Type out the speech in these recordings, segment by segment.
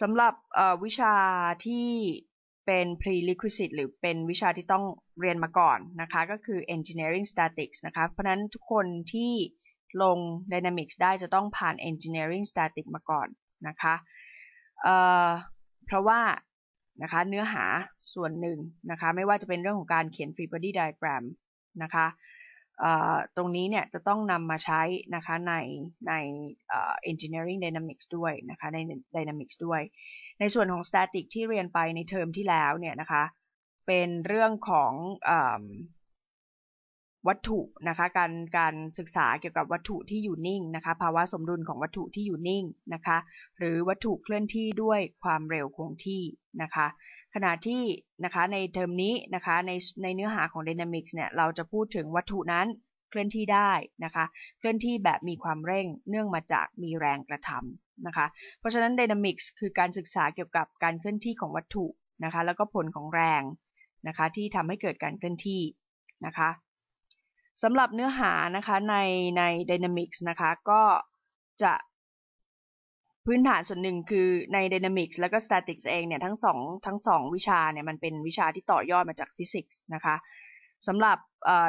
สำหรับวิชาที่เป็น prerequisite หรือเป็นวิชาที่ต้องเรียนมาก่อนนะคะ ก็คือ engineering statics นะคะ เพราะนั้นทุกคนที่ลง dynamics ได้จะต้องผ่าน engineering statics มาก่อนนะคะเเพราะว่านะคะเนื้อหาส่วนหนึ่งนะคะ ไม่ว่าจะเป็นเรื่องของการเขียน free body diagram นะคะตรงนี้เนี่ยจะต้องนำมาใช้นะคะในใน engineering dynamics ด้วยนะคะใน dynamics ด้วย ในส่วนของ static ที่เรียนไปในเทอมที่แล้วเนี่ยนะคะเป็นเรื่องของวัตถุนะคะ การการศึกษาเกี่ยวกับวัตถุที่อยู่นิ่งนะคะ ภาวะสมดุลของวัตถุที่อยู่นิ่งนะคะ หรือวัตถุเคลื่อนที่ด้วยความเร็วคงที่นะคะขณะที่นะคะในเทอมนี้นะคะในในเนื้อหาของ Dynamics เนี่ยเราจะพูดถึงวัตถุนั้นเคลื่อนที่ได้นะคะเคลื่อนที่แบบมีความเร่งเนื่องมาจากมีแรงกระทำนะคะเพราะฉะนั้น Dynamics คือการศึกษาเกี่ยวกับการเคลื่อนที่ของวัตถุนะคะแล้วก็ผลของแรงนะคะที่ทำให้เกิดการเคลื่อนที่นะคะสำหรับเนื้อหานะคะในใน Dynamics นะคะก็จะพื้นฐานส่วนหนึ่งคือใน Dynamics แล้วก็ Statics เองเนี่ย ทั้งสองทั้งสองวิชาเนี่ยมันเป็นวิชาที่ต่อยอดมาจากฟิสิกส์นะคะสำหรับ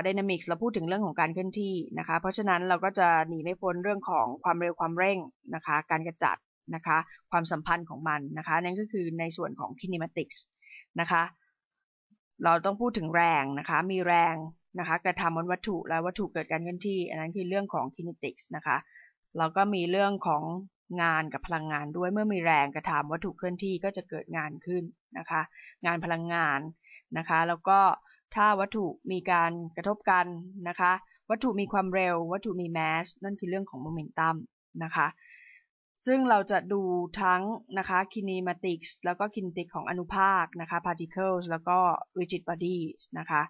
ดินามิกส์เราพูดถึงเรื่องของการเคลื่อนที่นะคะ เพราะฉะนั้นเราก็จะหนีไม่พ้นเรื่องของความเร็วความเร่งนะคะการกระจัดนะคะความสัมพันธ์ของมันนะคะนั่นก็คือในส่วนของคินิมาติกส์นะคะ เราต้องพูดถึงแรงนะคะ มีแรงนะคะกระทำบนวัตถุและวัตถุเกิดการเคลื่อนที่ อันนั้นคือเรื่องของคินิติกส์นะคะเราก็มีเรื่องของงานกับพลังงานด้วยเมื่อมีแรงกระทำวัตถุเคลื่อนที่ก็จะเกิดงานขึ้นนะคะ งานพลังงานนะคะ แล้วก็ถ้าวัตถุมีการกระทบกันนะคะ วัตถุมีความเร็ว วัตถุมีแมส นั่นคือเรื่องของโมเมนตัมนะคะซึ่งเราจะดูทั้งนะคะคินิมาติกส์แล้วก็คินติกของอนุภาคนะคะพ์ติเคิลส์แล้วก็ริจิตบอดีส์นะคะ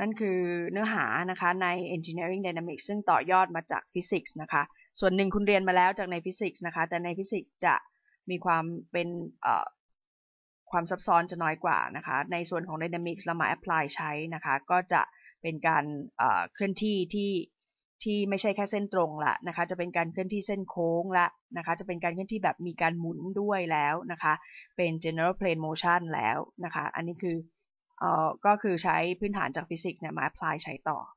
นั่นคือเนื้อหานะคะใน engineering dynamics ซึ่งต่อยอดมาจากฟิสิกส์นะคะส่วนหนึ่งคุณเรียนมาแล้วจากในฟิสิกส์นะคะ แต่ในฟิสิกส์จะมีความเป็นความซับซ้อนจะน้อยกว่านะคะ ในส่วนของ Dynamics เรามา apply ใช้นะคะ ก็จะเป็นการเคลื่อนที่ที่ที่ไม่ใช่แค่เส้นตรงละนะคะ จะเป็นการเคลื่อนที่เส้นโค้งละนะคะ จะเป็นการเคลื่อนที่แบบมีการหมุนด้วยแล้วนะคะ เป็น general plane motion แล้วนะคะ อันนี้คืออก็คือใช้พื้นฐานจากฟิสิกส์เนี่ยมา apply ใช้ต่อ